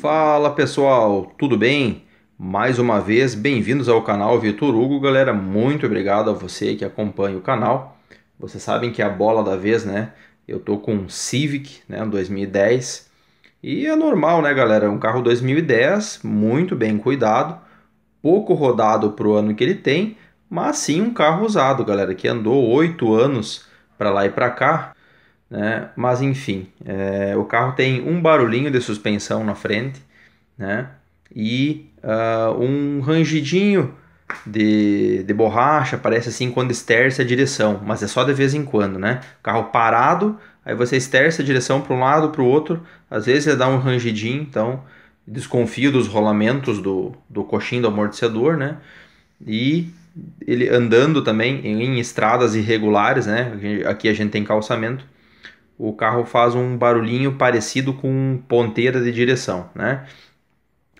Fala pessoal, tudo bem? Mais uma vez, bem-vindos ao canal Vitor Hugo, galera. Muito obrigado a você que acompanha o canal. Vocês sabem que é a bola da vez, né? Eu tô com um Civic, né, 2010. E é normal, né, galera? Um carro 2010, muito bem cuidado, pouco rodado pro ano que ele tem, mas sim um carro usado, galera, que andou 8 anos para lá e para cá né? Mas enfim, é, o carro tem um barulhinho de suspensão na frente, né? E uh, um rangidinho de, de borracha, parece assim quando esterça a direção, mas é só de vez em quando, né? O carro parado, aí você esterça a direção para um lado, para o outro, às vezes ele dá um rangidinho, então desconfio dos rolamentos do, do coxinho do amortecedor, né? E ele andando também em estradas irregulares, né? Aqui a gente tem calçamento o carro faz um barulhinho parecido com ponteira de direção, né?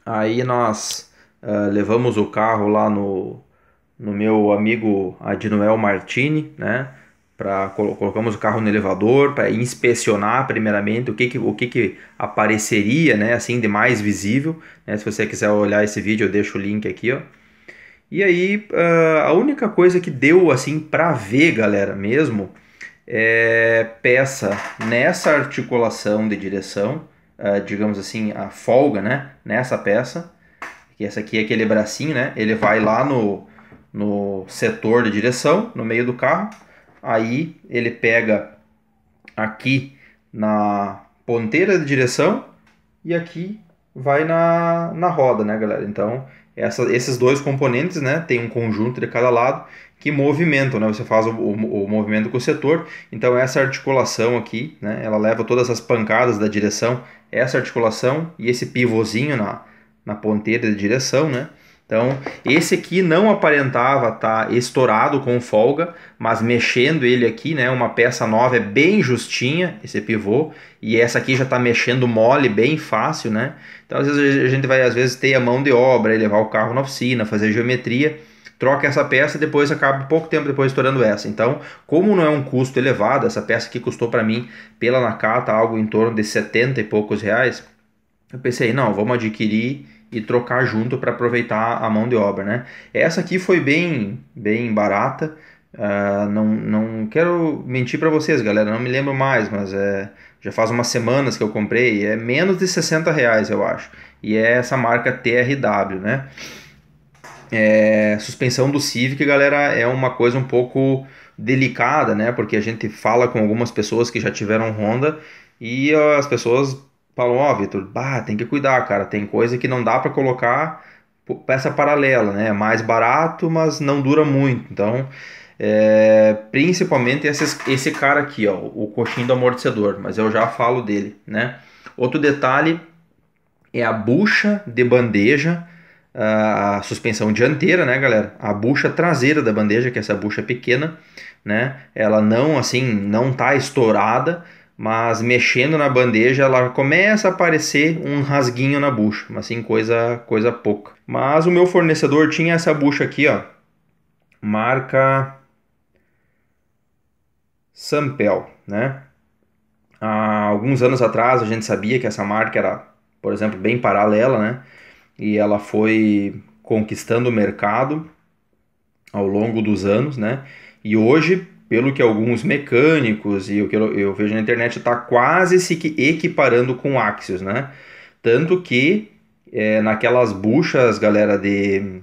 Aí nós uh, levamos o carro lá no, no meu amigo Adinoel Martini, né? Pra, colocamos o carro no elevador para inspecionar primeiramente o que, que, o que, que apareceria, né? Assim, de mais visível. Né? Se você quiser olhar esse vídeo, eu deixo o link aqui, ó. E aí, uh, a única coisa que deu, assim, para ver, galera, mesmo é, peça nessa articulação de direção, uh, digamos assim, a folga, né? Nessa peça, que essa aqui é aquele bracinho, né? Ele vai lá no, no setor de direção, no meio do carro, aí ele pega aqui na ponteira de direção e aqui vai na, na roda, né, galera? Então, essa, esses dois componentes, né, tem um conjunto de cada lado que movimentam, né? Você faz o, o, o, movimento com o setor, então essa articulação aqui, né, ela leva todas as pancadas da direção, essa articulação e esse pivôzinho na, na ponteira de direção, né, então, esse aqui não aparentava estar tá estourado com folga, mas mexendo ele aqui, né, uma peça nova é bem justinha, esse pivô, e essa aqui já está mexendo mole bem fácil, né? Então, às vezes a gente vai às vezes ter a mão de obra, levar o carro na oficina, fazer geometria, troca essa peça e depois acaba pouco tempo depois estourando essa. Então, como não é um custo elevado, essa peça aqui custou para mim pela Nakata algo em torno de 70 e poucos reais. Eu pensei, não, vamos adquirir e trocar junto para aproveitar a mão de obra, né? Essa aqui foi bem, bem barata. Uh, não, não quero mentir para vocês, galera, não me lembro mais, mas é, já faz umas semanas que eu comprei, é menos de 60 reais, eu acho. E é essa marca TRW, né? É, suspensão do Civic, galera, é uma coisa um pouco delicada, né? Porque a gente fala com algumas pessoas que já tiveram Honda e as pessoas falam, ó, oh, Vitor, tem que cuidar, cara, tem coisa que não dá para colocar peça paralela, né? É mais barato, mas não dura muito. Então, é, principalmente esse esse cara aqui, ó, o coxinho do amortecedor, mas eu já falo dele, né? Outro detalhe é a bucha de bandeja, a suspensão dianteira, né, galera? A bucha traseira da bandeja, que é essa bucha é pequena, né? Ela não, assim, não tá estourada, mas mexendo na bandeja ela começa a aparecer um rasguinho na bucha, mas assim coisa coisa pouca. Mas o meu fornecedor tinha essa bucha aqui, ó, marca Sampel, né? Há alguns anos atrás a gente sabia que essa marca era, por exemplo, bem paralela, né? E ela foi conquistando o mercado ao longo dos anos, né? E hoje pelo que alguns mecânicos e o que eu, vejo na internet, está quase se equiparando com o Axios, né? Tanto que é, naquelas buchas, galera, de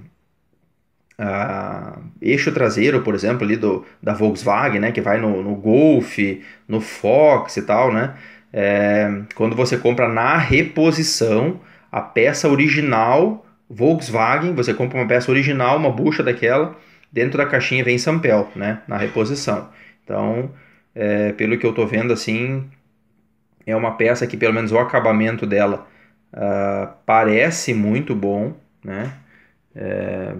uh, eixo traseiro, por exemplo, ali do, da Volkswagen, né? Que vai no, no Golf, no Fox e tal, né? É, quando você compra na reposição a peça original Volkswagen, você compra uma peça original, uma bucha daquela dentro da caixinha vem Sampel, né, na reposição. Então, é, pelo que eu estou vendo, assim, é uma peça que pelo menos o acabamento dela uh, parece muito bom, né? É,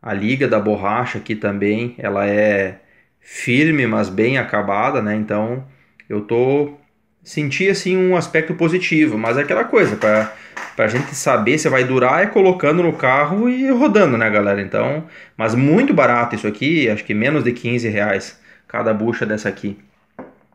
a liga da borracha aqui também, ela é firme, mas bem acabada, né? Então, eu tô senti assim um aspecto positivo, mas é aquela coisa, para a gente saber se vai durar é colocando no carro e rodando, né, galera? Então, mas muito barato isso aqui, acho que menos de 15 reais cada bucha dessa aqui,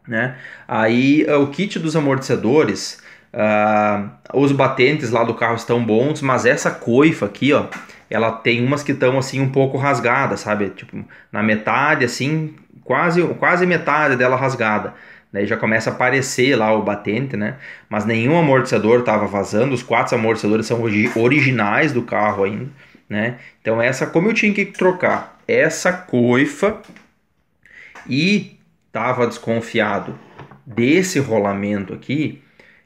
né? Aí eh, o kit dos amortecedores, uh, os batentes lá do carro estão bons, mas essa coifa aqui, ó, ela tem umas que estão assim um pouco rasgadas, sabe? Tipo, na metade assim, quase quase metade dela rasgada. Daí já começa a aparecer lá o batente, né? Mas nenhum amortecedor estava vazando, os quatro amortecedores são originais do carro ainda, né? Então essa, como eu tinha que trocar essa coifa e estava desconfiado desse rolamento aqui,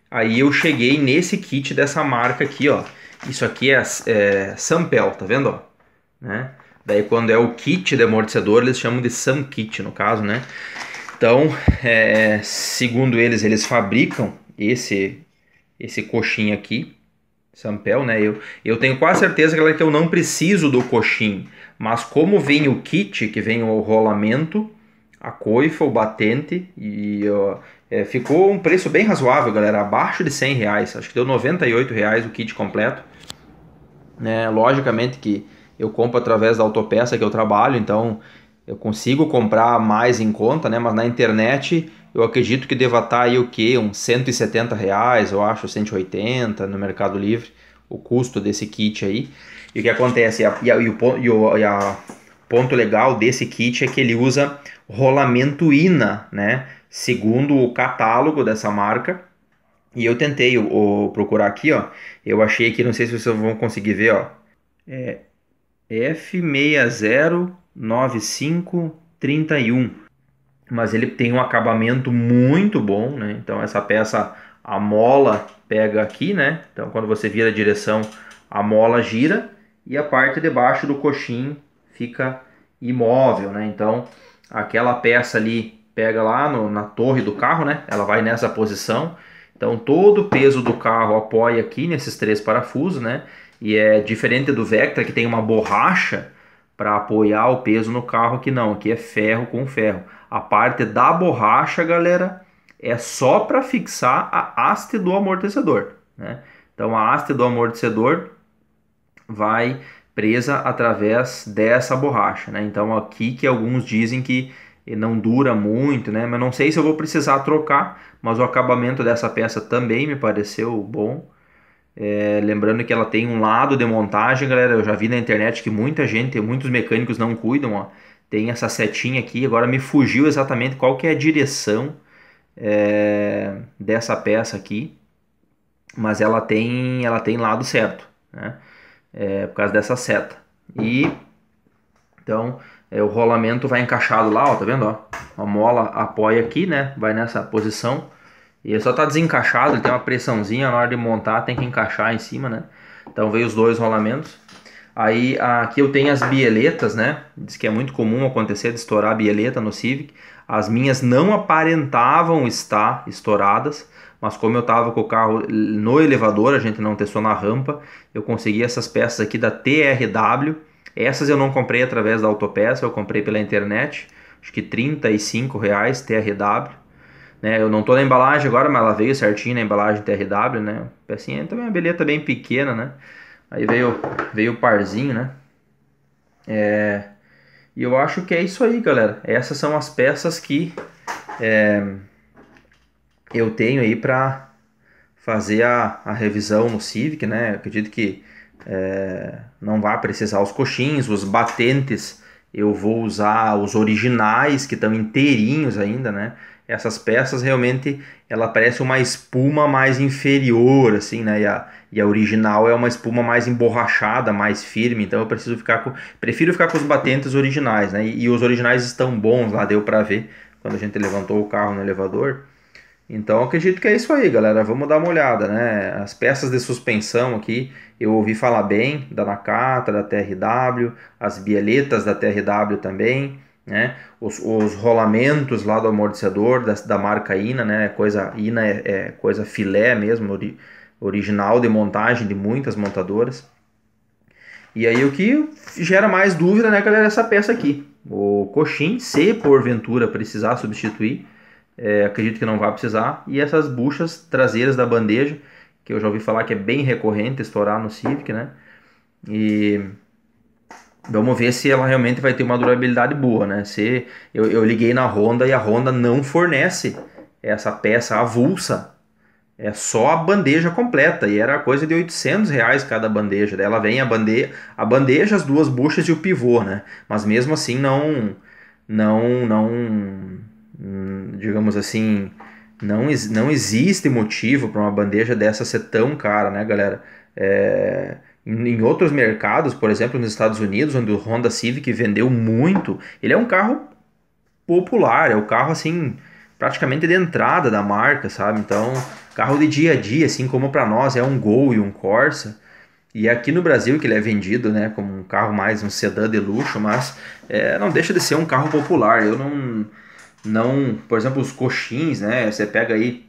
aí eu cheguei nesse kit dessa marca aqui, ó. Isso aqui é, é Sampel, tá vendo, ó? Né? Daí quando é o kit de amortecedor, eles chamam de Sam Kit no caso, né? Então, é, segundo eles, eles fabricam esse esse coxim aqui, Sampel, né? Eu, eu tenho quase certeza galera, é que eu não preciso do coxim, mas como vem o kit, que vem o rolamento, a coifa, o batente e ó, é, ficou um preço bem razoável, galera, abaixo de 100 reais. Acho que deu 98 reais o kit completo. Né? Logicamente que eu compro através da autopeça que eu trabalho, então eu consigo comprar mais em conta, né? Mas na internet eu acredito que deva estar tá aí o que? Uns 170 reais, eu acho, 180 no Mercado Livre, o custo desse kit aí. E o que acontece? E, a, e, a, e o, e e a ponto legal desse kit é que ele usa rolamento INA, né? Segundo o catálogo dessa marca. E eu tentei o, o procurar aqui, ó. Eu achei que, não sei se vocês vão conseguir ver, ó. É F60 9531. Mas ele tem um acabamento muito bom, né? Então essa peça, a mola pega aqui, né? Então quando você vira a direção, a mola gira e a parte de baixo do coxim fica imóvel, né? Então aquela peça ali pega lá no, na torre do carro, né? Ela vai nessa posição. Então todo o peso do carro apoia aqui nesses três parafusos, né? E é diferente do Vectra que tem uma borracha para apoiar o peso no carro aqui não, aqui é ferro com ferro. A parte da borracha, galera, é só para fixar a haste do amortecedor, né? Então a haste do amortecedor vai presa através dessa borracha, né? Então aqui que alguns dizem que não dura muito, né? Mas não sei se eu vou precisar trocar, mas o acabamento dessa peça também me pareceu bom. É, lembrando que ela tem um lado de montagem, galera. Eu já vi na internet que muita gente, muitos mecânicos não cuidam. Ó. Tem essa setinha aqui. Agora me fugiu exatamente qual que é a direção é, dessa peça aqui. Mas ela tem, ela tem lado certo, né? É, por causa dessa seta. E então é, o rolamento vai encaixado lá, ó, tá vendo? Ó? A mola apoia aqui, né? Vai nessa posição e ele só tá desencaixado, ele tem uma pressãozinha na hora de montar, tem que encaixar em cima, né? Então veio os dois rolamentos. Aí aqui eu tenho as bieletas, né? Diz que é muito comum acontecer de estourar a bieleta no Civic. As minhas não aparentavam estar estouradas, mas como eu estava com o carro no elevador, a gente não testou na rampa, eu consegui essas peças aqui da TRW. Essas eu não comprei através da Autopeça, eu comprei pela internet, acho que 35 reais TRW. Né? Eu não tô na embalagem agora, mas ela veio certinho na embalagem TRW, né? Pecinha é também, uma beleta bem pequena, né? Aí veio, veio o parzinho, né? É, e eu acho que é isso aí, galera. Essas são as peças que é, eu tenho aí para fazer a, a revisão no Civic, né? Eu acredito que é, não vá precisar os coxins, os batentes. Eu vou usar os originais que estão inteirinhos ainda, né? essas peças realmente ela parece uma espuma mais inferior, assim, né? E a, e a original é uma espuma mais emborrachada, mais firme. Então eu preciso ficar com, prefiro ficar com os batentes originais, né? E, e os originais estão bons lá, deu para ver quando a gente levantou o carro no elevador. Então acredito que é isso aí, galera. Vamos dar uma olhada, né? As peças de suspensão aqui, eu ouvi falar bem da Nakata, da TRW, as bieletas da TRW também né? Os, os rolamentos lá do amortecedor da, da marca Ina, né? Coisa Ina é, é coisa filé mesmo, ori, original de montagem de muitas montadoras. E aí o que gera mais dúvida, né, galera, é essa peça aqui. O coxim, se porventura precisar substituir, é, acredito que não vai precisar. E essas buchas traseiras da bandeja, que eu já ouvi falar que é bem recorrente estourar no Civic, né? E Vamos ver se ela realmente vai ter uma durabilidade boa, né? Se eu, eu liguei na Honda e a Honda não fornece essa peça avulsa, é só a bandeja completa e era coisa de 800 reais cada bandeja. Daí ela vem a bandeja, a bandeja, as duas buchas e o pivô, né? Mas mesmo assim não, não, não, digamos assim, não, não existe motivo para uma bandeja dessa ser tão cara, né, galera? É, em outros mercados, por exemplo, nos Estados Unidos, onde o Honda Civic vendeu muito, ele é um carro popular, é o um carro assim praticamente de entrada da marca, sabe? Então, carro de dia a dia, assim como para nós é um Gol e um Corsa. E aqui no Brasil que ele é vendido, né, como um carro mais um sedã de luxo, mas é, não deixa de ser um carro popular. Eu não, não, por exemplo, os coxins, né? Você pega aí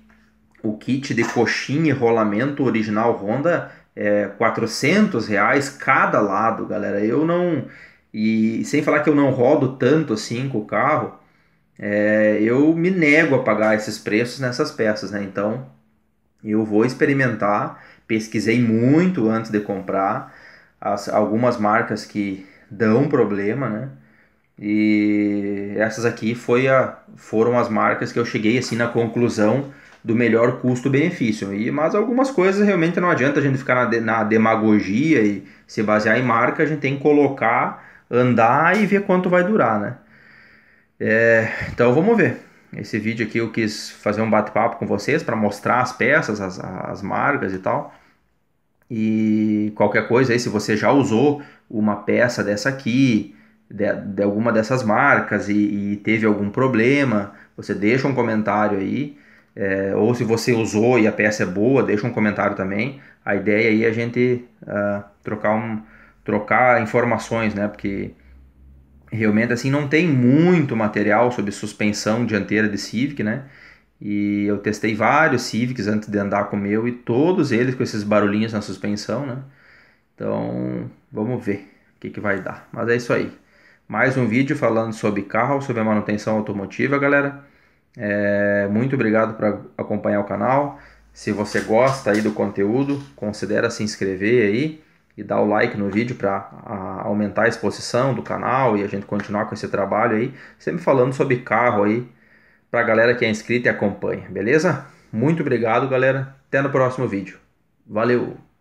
o kit de coxinha e rolamento original Honda é, 400 reais cada lado, galera. Eu não. E sem falar que eu não rodo tanto assim com o carro, é, eu me nego a pagar esses preços nessas peças, né? Então eu vou experimentar. Pesquisei muito antes de comprar as, algumas marcas que dão problema, né? E essas aqui foi a, foram as marcas que eu cheguei assim na conclusão do melhor custo-benefício. E Mas algumas coisas realmente não adianta a gente ficar na, na demagogia e se basear em marca, a gente tem que colocar, andar e ver quanto vai durar, né? É, então vamos ver. Esse vídeo aqui eu quis fazer um bate-papo com vocês para mostrar as peças, as, as marcas e tal. E qualquer coisa aí, se você já usou uma peça dessa aqui, de, de alguma dessas marcas e, e, teve algum problema, você deixa um comentário aí é, ou se você usou e a peça é boa, deixa um comentário também. A ideia aí é a gente uh, trocar, um, trocar informações, né? Porque realmente assim não tem muito material sobre suspensão dianteira de Civic, né? E eu testei vários Civics antes de andar com o meu e todos eles com esses barulhinhos na suspensão, né? Então, vamos ver o que, que vai dar. Mas é isso aí. Mais um vídeo falando sobre carro, sobre a manutenção automotiva, galera. É, muito obrigado por acompanhar o canal. Se você gosta aí do conteúdo, considera se inscrever aí e dar o like no vídeo para aumentar a exposição do canal e a gente continuar com esse trabalho aí, sempre falando sobre carro aí para a galera que é inscrita e acompanha, beleza? Muito obrigado, galera. Até no próximo vídeo. Valeu!